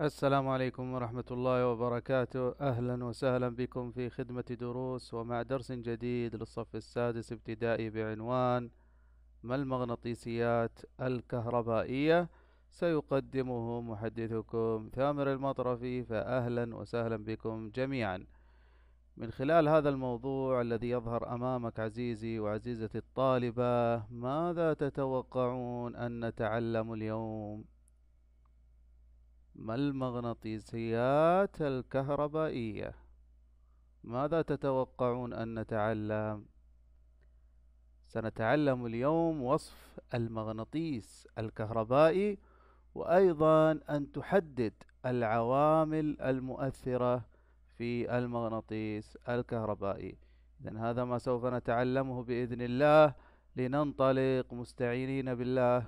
السلام عليكم ورحمة الله وبركاته أهلا وسهلا بكم في خدمة دروس ومع درس جديد للصف السادس ابتدائي بعنوان ما المغناطيسيات الكهربائية سيقدمه محدثكم ثامر المطرفي فأهلا وسهلا بكم جميعا من خلال هذا الموضوع الذي يظهر أمامك عزيزي وعزيزتي الطالبة ماذا تتوقعون أن نتعلم اليوم؟ ما المغناطيسيات الكهربائية ماذا تتوقعون أن نتعلم؟ سنتعلم اليوم وصف المغناطيس الكهربائي وأيضا أن تحدد العوامل المؤثرة في المغناطيس الكهربائي إذا هذا ما سوف نتعلمه بإذن الله لننطلق مستعينين بالله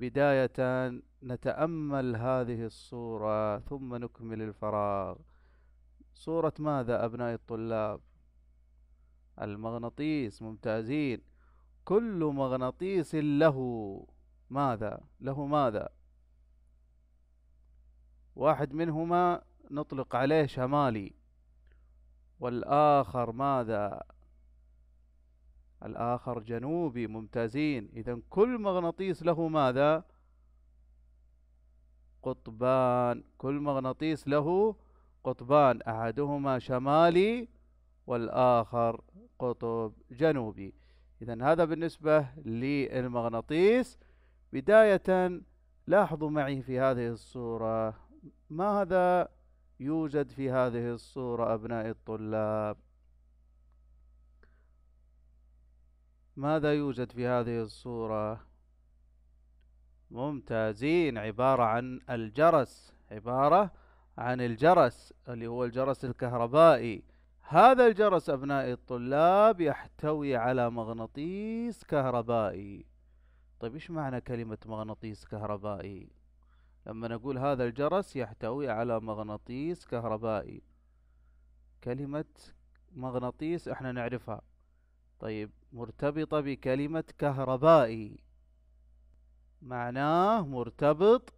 بداية نتأمل هذه الصورة ثم نكمل الفراغ صورة ماذا أبناء الطلاب المغناطيس ممتازين كل مغناطيس له ماذا له ماذا واحد منهما نطلق عليه شمالي والآخر ماذا الآخر جنوبي ممتازين إذا كل مغناطيس له ماذا قطبان كل مغناطيس له قطبان أحدهما شمالي والآخر قطب جنوبي إذا هذا بالنسبة للمغناطيس بداية لاحظوا معي في هذه الصورة ماذا يوجد في هذه الصورة أبناء الطلاب ماذا يوجد في هذه الصورة ممتازين عبارة عن الجرس عبارة عن الجرس اللي هو الجرس الكهربائي هذا الجرس أبنائي الطلاب يحتوي على مغناطيس كهربائي طيب إيش معنى كلمة مغناطيس كهربائي لما نقول هذا الجرس يحتوي على مغناطيس كهربائي كلمة مغناطيس احنا نعرفها طيب مرتبطة بكلمة كهربائي معناه مرتبط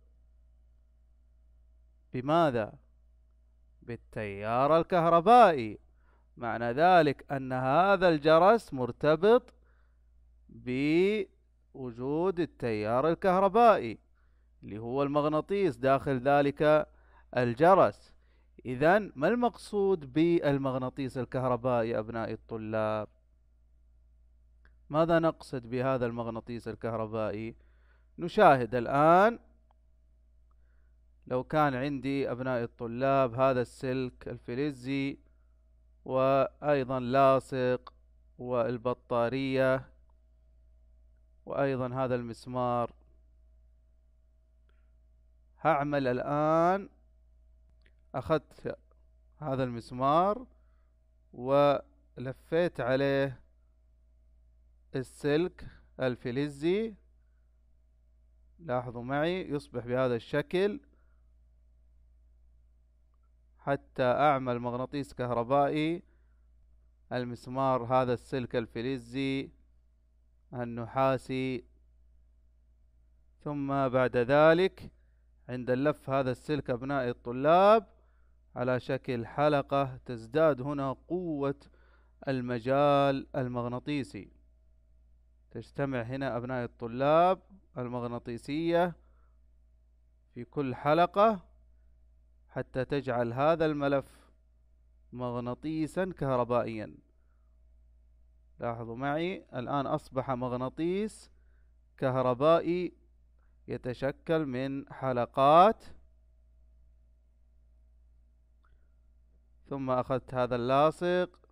بماذا بالتيار الكهربائي معنى ذلك أن هذا الجرس مرتبط بوجود التيار الكهربائي اللي هو المغناطيس داخل ذلك الجرس إذا ما المقصود بالمغناطيس الكهربائي أبنائي الطلاب ماذا نقصد بهذا المغناطيس الكهربائي نشاهد الآن لو كان عندي أبنائي الطلاب هذا السلك الفلزي وأيضا لاصق والبطارية وأيضا هذا المسمار هعمل الآن أخذت هذا المسمار ولفيت عليه السلك الفلزي لاحظوا معي يصبح بهذا الشكل حتى أعمل مغناطيس كهربائي المسمار هذا السلك الفلزي النحاسي ثم بعد ذلك عند اللف هذا السلك أبنائي الطلاب على شكل حلقة تزداد هنا قوة المجال المغناطيسي تجتمع هنا أبناء الطلاب المغناطيسية في كل حلقة حتى تجعل هذا الملف مغناطيسا كهربائيا لاحظوا معي الآن أصبح مغناطيس كهربائي يتشكل من حلقات ثم أخذت هذا اللاصق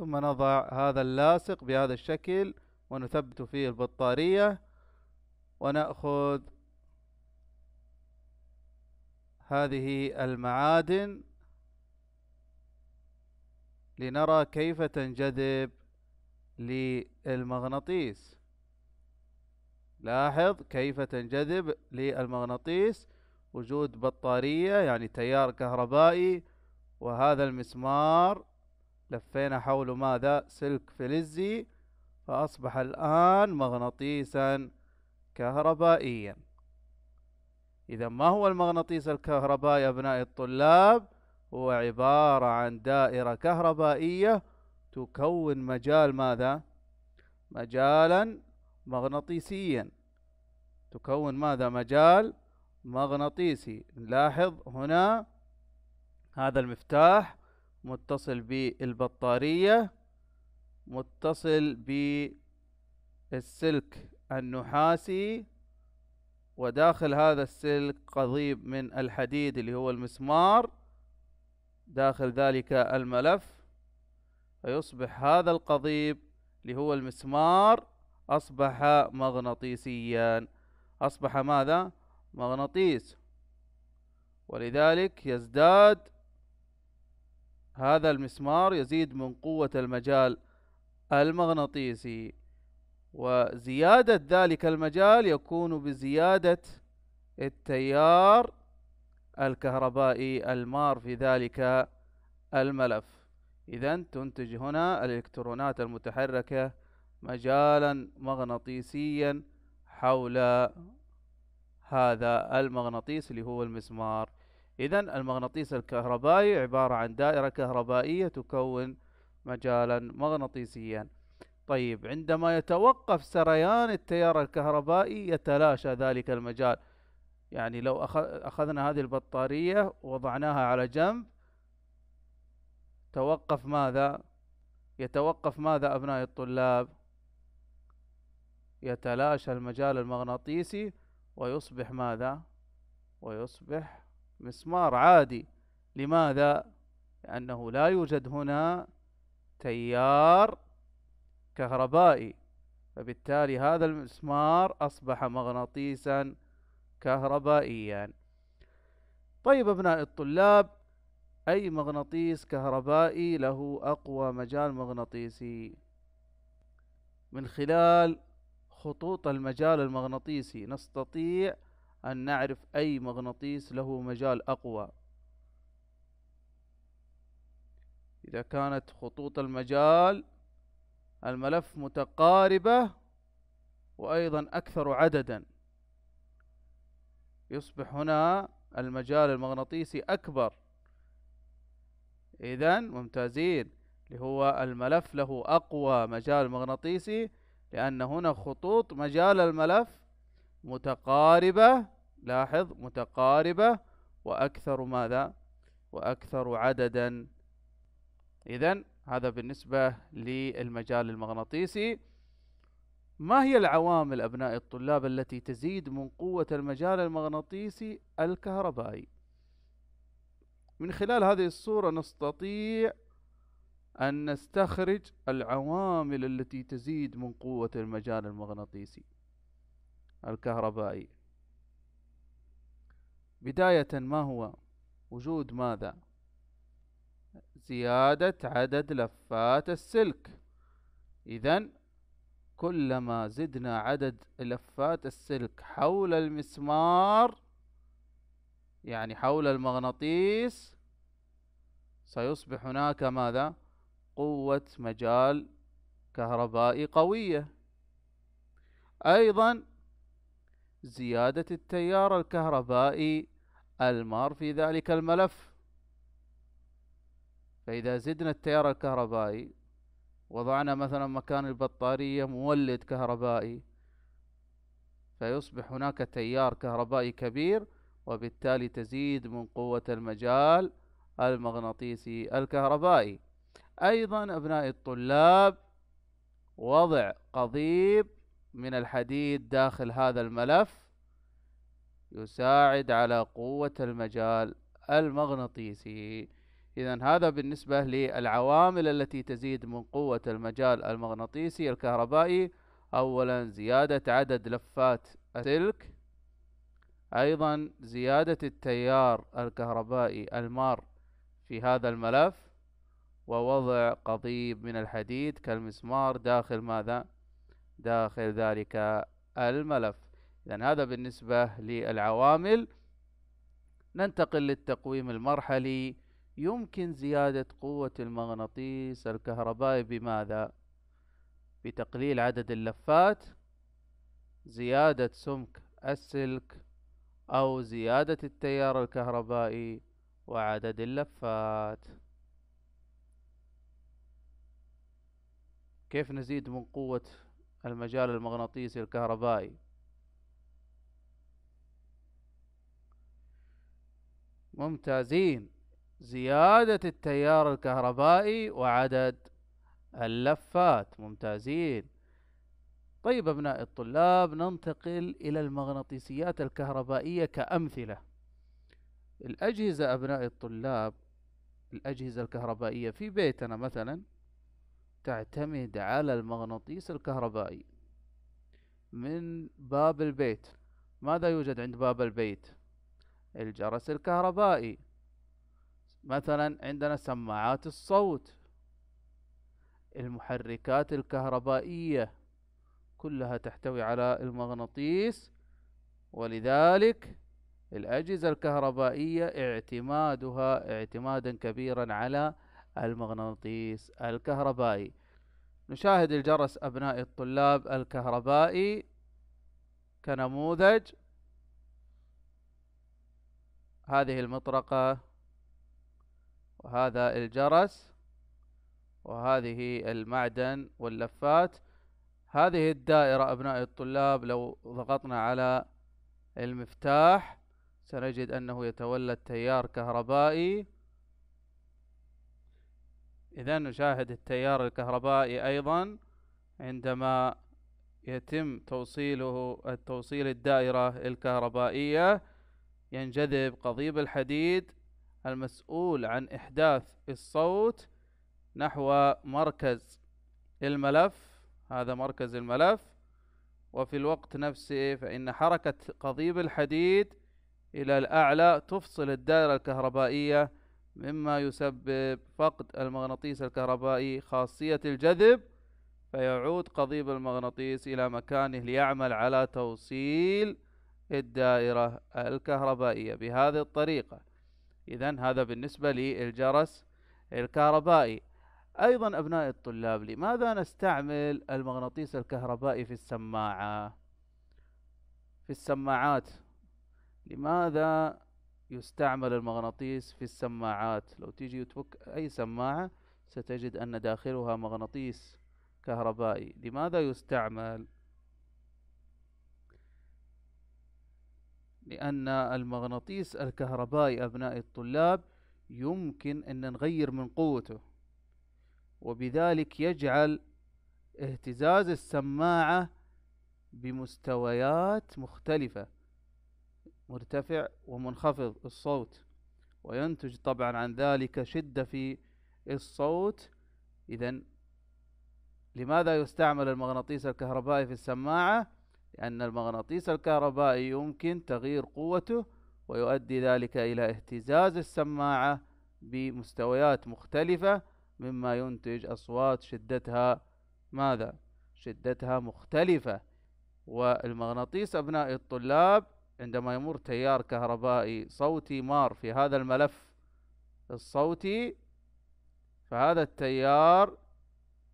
ثم نضع هذا اللاصق بهذا الشكل ونثبت فيه البطارية ونأخذ هذه المعادن لنرى كيف تنجذب للمغناطيس لاحظ كيف تنجذب للمغناطيس وجود بطارية يعني تيار كهربائي وهذا المسمار لفينا حوله ماذا سلك فلزي فأصبح الآن مغناطيسا كهربائيا إذا ما هو المغناطيس الكهربائي أبنائي الطلاب هو عبارة عن دائرة كهربائية تكون مجال ماذا مجالا مغناطيسيا تكون ماذا مجال مغناطيسي نلاحظ هنا هذا المفتاح متصل بالبطارية متصل بالسلك النحاسي وداخل هذا السلك قضيب من الحديد اللي هو المسمار داخل ذلك الملف فيصبح هذا القضيب اللي هو المسمار أصبح مغناطيسيا أصبح ماذا؟ مغناطيس ولذلك يزداد هذا المسمار يزيد من قوة المجال المغناطيسي وزيادة ذلك المجال يكون بزيادة التيار الكهربائي المار في ذلك الملف إذا تنتج هنا الإلكترونات المتحركة مجالا مغناطيسيا حول هذا المغناطيس اللي هو المسمار إذا المغناطيس الكهربائي عبارة عن دائرة كهربائية تكون مجالا مغناطيسيا طيب عندما يتوقف سريان التيار الكهربائي يتلاشى ذلك المجال يعني لو أخذنا هذه البطارية ووضعناها على جنب توقف ماذا يتوقف ماذا أبناء الطلاب يتلاشى المجال المغناطيسي ويصبح ماذا ويصبح مسمار عادي لماذا لأنه لا يوجد هنا تيار كهربائي فبالتالي هذا المسمار أصبح مغناطيسا كهربائيا طيب أبناء الطلاب أي مغناطيس كهربائي له أقوى مجال مغناطيسي من خلال خطوط المجال المغناطيسي نستطيع أن نعرف أي مغناطيس له مجال أقوى إذا كانت خطوط المجال الملف متقاربة وأيضا أكثر عددا يصبح هنا المجال المغناطيسي أكبر إذا ممتازين اللي هو الملف له أقوى مجال مغناطيسي لأن هنا خطوط مجال الملف متقاربة لاحظ متقاربة وأكثر ماذا وأكثر عددا إذا هذا بالنسبة للمجال المغناطيسي ما هي العوامل أبناء الطلاب التي تزيد من قوة المجال المغناطيسي الكهربائي من خلال هذه الصورة نستطيع أن نستخرج العوامل التي تزيد من قوة المجال المغناطيسي الكهربائي بداية ما هو وجود ماذا زيادة عدد لفات السلك إذا كلما زدنا عدد لفات السلك حول المسمار يعني حول المغناطيس سيصبح هناك ماذا قوة مجال كهربائي قوية أيضا زيادة التيار الكهربائي المار في ذلك الملف فإذا زدنا التيار الكهربائي وضعنا مثلا مكان البطارية مولد كهربائي فيصبح هناك تيار كهربائي كبير وبالتالي تزيد من قوة المجال المغناطيسي الكهربائي أيضا أبناء الطلاب وضع قضيب من الحديد داخل هذا الملف يساعد على قوة المجال المغناطيسي إذا هذا بالنسبة للعوامل التي تزيد من قوة المجال المغناطيسي الكهربائي أولا زيادة عدد لفات السلك أيضا زيادة التيار الكهربائي المار في هذا الملف ووضع قضيب من الحديد كالمسمار داخل ماذا داخل ذلك الملف إذا هذا بالنسبة للعوامل ننتقل للتقويم المرحلي يمكن زيادة قوة المغناطيس الكهربائي بماذا؟ بتقليل عدد اللفات زيادة سمك السلك أو زيادة التيار الكهربائي وعدد اللفات كيف نزيد من قوة المجال المغناطيسي الكهربائي ممتازين زيادة التيار الكهربائي وعدد اللفات ممتازين طيب أبناء الطلاب ننتقل إلى المغناطيسيات الكهربائية كأمثلة الأجهزة أبناء الطلاب الأجهزة الكهربائية في بيتنا مثلا تعتمد على المغناطيس الكهربائي من باب البيت ماذا يوجد عند باب البيت الجرس الكهربائي مثلا عندنا سماعات الصوت المحركات الكهربائية كلها تحتوي على المغناطيس ولذلك الأجهزة الكهربائية اعتمادها اعتمادا كبيرا على المغناطيس الكهربائي نشاهد الجرس أبناء الطلاب الكهربائي كنموذج هذه المطرقة وهذا الجرس وهذه المعدن واللفات هذه الدائرة أبناء الطلاب لو ضغطنا على المفتاح سنجد أنه يتولد تيار كهربائي إذا نشاهد التيار الكهربائي أيضا عندما يتم توصيله التوصيل الدائرة الكهربائية ينجذب قضيب الحديد المسؤول عن إحداث الصوت نحو مركز الملف هذا مركز الملف وفي الوقت نفسه فإن حركة قضيب الحديد إلى الأعلى تفصل الدائرة الكهربائية مما يسبب فقد المغناطيس الكهربائي خاصية الجذب فيعود قضيب المغناطيس إلى مكانه ليعمل على توصيل الدائرة الكهربائية بهذه الطريقة إذا هذا بالنسبة للجرس الكهربائي أيضا أبناء الطلاب لماذا نستعمل المغناطيس الكهربائي في السماعة في السماعات لماذا يستعمل المغناطيس في السماعات لو تيجي وتفك أي سماعة ستجد أن داخلها مغناطيس كهربائي لماذا يستعمل؟ لأن المغناطيس الكهربائي أبنائي الطلاب يمكن أن نغير من قوته وبذلك يجعل اهتزاز السماعة بمستويات مختلفة مرتفع ومنخفض الصوت وينتج طبعا عن ذلك شدة في الصوت إذا لماذا يستعمل المغناطيس الكهربائي في السماعة؟ لأن المغناطيس الكهربائي يمكن تغيير قوته ويؤدي ذلك إلى اهتزاز السماعة بمستويات مختلفة مما ينتج أصوات شدتها ماذا؟ شدتها مختلفة والمغناطيس أبناء الطلاب عندما يمر تيار كهربائي صوتي مار في هذا الملف الصوتي فهذا التيار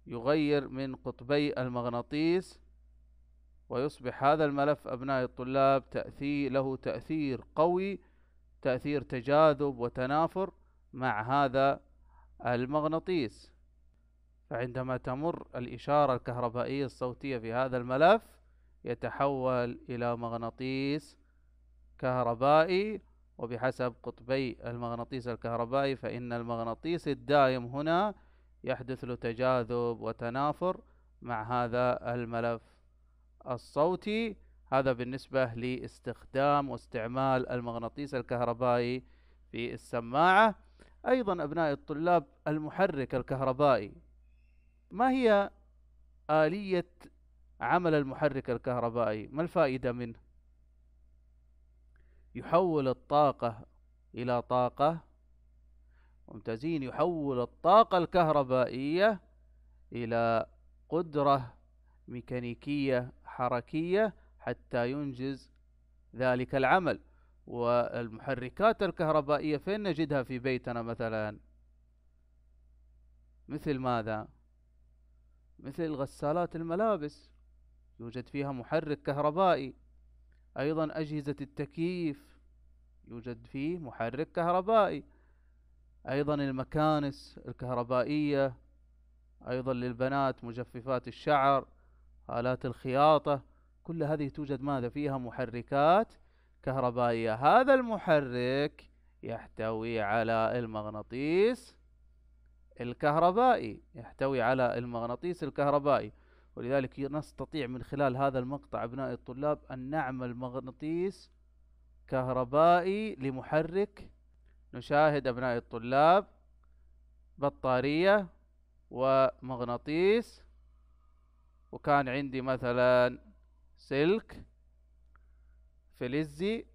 يغير من قطبي المغناطيس ويصبح هذا الملف أبناء الطلاب تأثير له تأثير قوي تأثير تجاذب وتنافر مع هذا المغناطيس فعندما تمر الإشارة الكهربائية الصوتية في هذا الملف يتحول إلى مغناطيس كهربائي وبحسب قطبي المغناطيس الكهربائي فإن المغناطيس الدائم هنا يحدث له تجاذب وتنافر مع هذا الملف الصوتي هذا بالنسبة لاستخدام واستعمال المغناطيس الكهربائي في السماعة أيضا أبناء الطلاب المحرك الكهربائي ما هي آلية عمل المحرك الكهربائي ما الفائدة منه يحول الطاقة إلى طاقة ممتازين يحول الطاقة الكهربائية إلى قدرة ميكانيكية حركية حتى ينجز ذلك العمل والمحركات الكهربائية فين نجدها في بيتنا مثلا مثل ماذا مثل غسالات الملابس يوجد فيها محرك كهربائي أيضا أجهزة التكييف يوجد فيه محرك كهربائي أيضا المكانس الكهربائية أيضا للبنات مجففات الشعر آلات الخياطة كل هذه توجد ماذا فيها محركات كهربائية هذا المحرك يحتوي على المغناطيس الكهربائي يحتوي على المغناطيس الكهربائي ولذلك نستطيع من خلال هذا المقطع أبنائي الطلاب أن نعمل مغناطيس كهربائي لمحرك نشاهد أبنائي الطلاب بطارية ومغناطيس وكان عندي مثلا سلك فلزي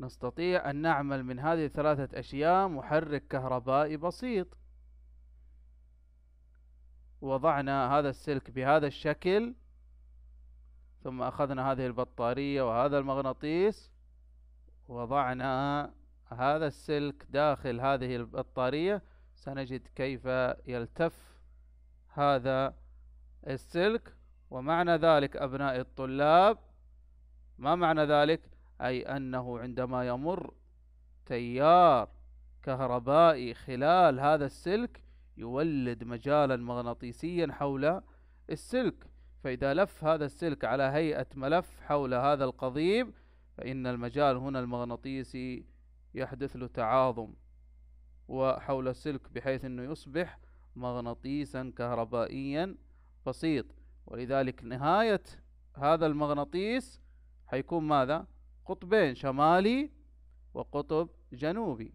نستطيع أن نعمل من هذه الثلاثة أشياء محرك كهربائي بسيط وضعنا هذا السلك بهذا الشكل ثم أخذنا هذه البطارية وهذا المغناطيس وضعنا هذا السلك داخل هذه البطارية سنجد كيف يلتف هذا السلك ومعنى ذلك أبناء الطلاب ما معنى ذلك أي أنه عندما يمر تيار كهربائي خلال هذا السلك يولد مجالا مغناطيسيا حول السلك فإذا لف هذا السلك على هيئة ملف حول هذا القضيب فإن المجال هنا المغناطيسي يحدث له تعاظم وحول السلك بحيث أنه يصبح مغناطيسا كهربائيا بسيط ولذلك نهاية هذا المغناطيس حيكون ماذا؟ قطبين شمالي وقطب جنوبي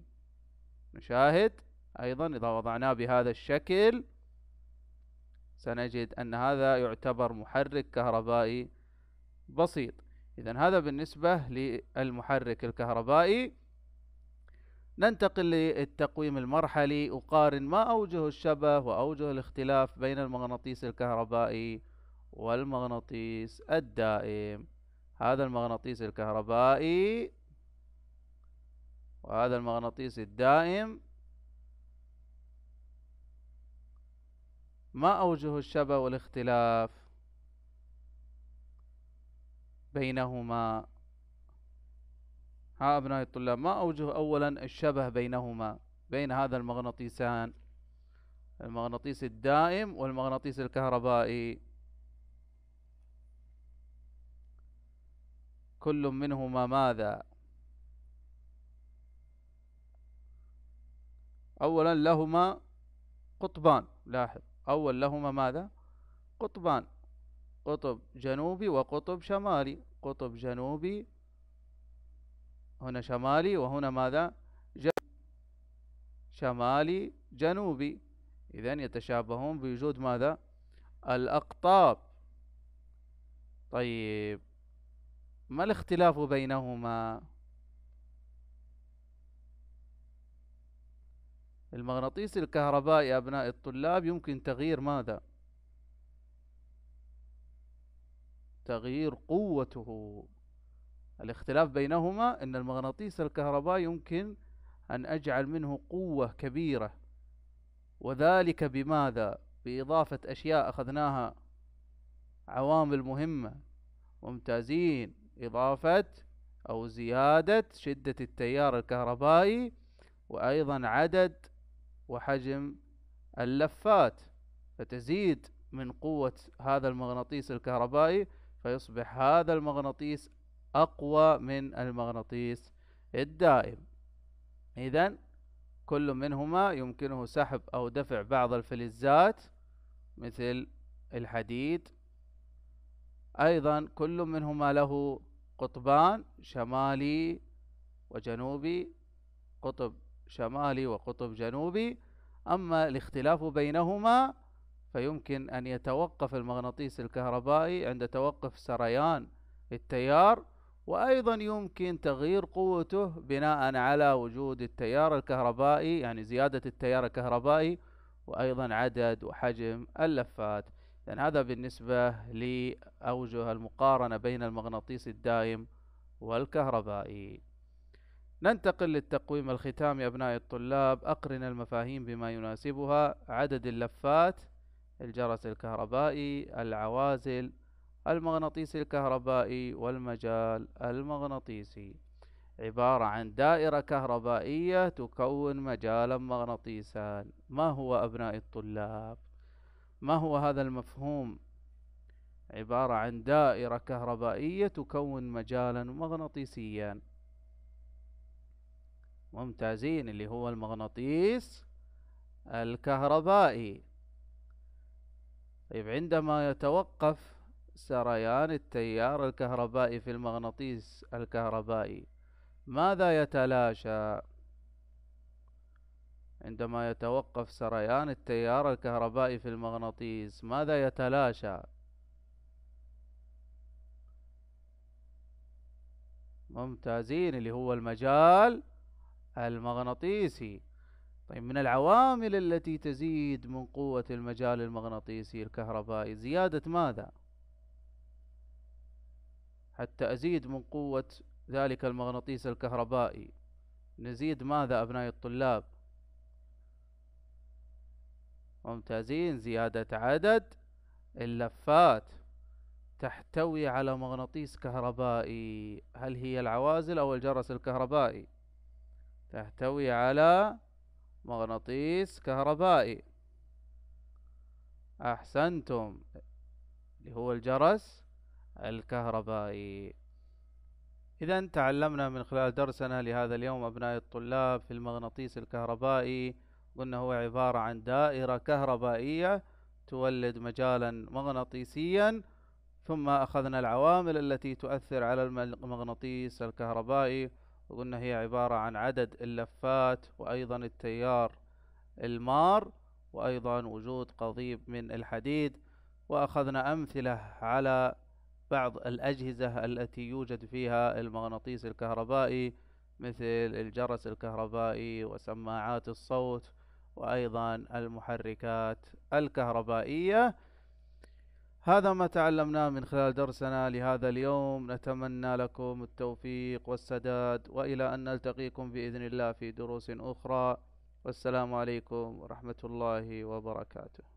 نشاهد أيضا إذا وضعناه بهذا الشكل سنجد أن هذا يعتبر محرك كهربائي بسيط إذا هذا بالنسبة للمحرك الكهربائي ننتقل للتقويم المرحلي أقارن ما أوجه الشبه وأوجه الاختلاف بين المغناطيس الكهربائي والمغناطيس الدائم هذا المغناطيس الكهربائي وهذا المغناطيس الدائم ما أوجه الشبه والاختلاف بينهما ها أبنائي الطلاب ما أوجه أولا الشبه بينهما بين هذا المغناطيسان المغناطيس الدائم والمغناطيس الكهربائي كل منهما ماذا أولا لهما قطبان لاحظ أول لهما ماذا قطبان قطب جنوبي وقطب شمالي قطب جنوبي هنا شمالي وهنا ماذا شمالي جنوبي إذا يتشابهون بوجود ماذا الأقطاب طيب ما الاختلاف بينهما المغناطيس الكهربائي أبناء الطلاب يمكن تغيير ماذا تغيير قوته الاختلاف بينهما أن المغناطيس الكهربائي يمكن أن أجعل منه قوة كبيرة وذلك بماذا بإضافة أشياء أخذناها عوامل مهمة ممتازين إضافة أو زيادة شدة التيار الكهربائي وأيضا عدد وحجم اللفات فتزيد من قوة هذا المغناطيس الكهربائي فيصبح هذا المغناطيس أقوى من المغناطيس الدائم إذا كل منهما يمكنه سحب أو دفع بعض الفلزات مثل الحديد أيضا كل منهما له قطبان شمالي وجنوبي قطب شمالي وقطب جنوبي أما الاختلاف بينهما فيمكن أن يتوقف المغناطيس الكهربائي عند توقف سريان التيار وأيضا يمكن تغيير قوته بناء على وجود التيار الكهربائي يعني زيادة التيار الكهربائي وأيضا عدد وحجم اللفات يعني هذا بالنسبة لأوجه المقارنة بين المغناطيس الدائم والكهربائي ننتقل للتقويم الختامي أبنائي الطلاب أقرن المفاهيم بما يناسبها عدد اللفات الجرس الكهربائي العوازل المغناطيس الكهربائي والمجال المغناطيسي عبارة عن دائرة كهربائية تكون مجالا مغناطيسا ما هو أبناء الطلاب ما هو هذا المفهوم عبارة عن دائرة كهربائية تكون مجالا مغناطيسيا ممتازين اللي هو المغناطيس الكهربائي طيب عندما يتوقف سريان التيار الكهربائي في المغناطيس الكهربائي ماذا يتلاشى عندما يتوقف سريان التيار الكهربائي في المغناطيس ماذا يتلاشى ممتازين اللي هو المجال المغناطيسي طيب من العوامل التي تزيد من قوة المجال المغناطيسي الكهربائي زيادة ماذا حتى أزيد من قوة ذلك المغناطيس الكهربائي نزيد ماذا أبنائي الطلاب ممتازين زيادة عدد اللفات تحتوي على مغناطيس كهربائي هل هي العوازل أو الجرس الكهربائي تحتوي على مغناطيس كهربائي أحسنتم اللي هو الجرس الكهربائي إذا تعلمنا من خلال درسنا لهذا اليوم أبنائي الطلاب في المغناطيس الكهربائي قلنا هو عبارة عن دائرة كهربائية تولد مجالا مغناطيسيا ثم أخذنا العوامل التي تؤثر على المغناطيس الكهربائي وقلنا هي عبارة عن عدد اللفات وأيضا التيار المار وأيضا وجود قضيب من الحديد وأخذنا أمثلة على بعض الأجهزة التي يوجد فيها المغناطيس الكهربائي مثل الجرس الكهربائي وسماعات الصوت وأيضا المحركات الكهربائية هذا ما تعلمناه من خلال درسنا لهذا اليوم نتمنى لكم التوفيق والسداد وإلى أن نلتقيكم بإذن الله في دروس أخرى والسلام عليكم ورحمة الله وبركاته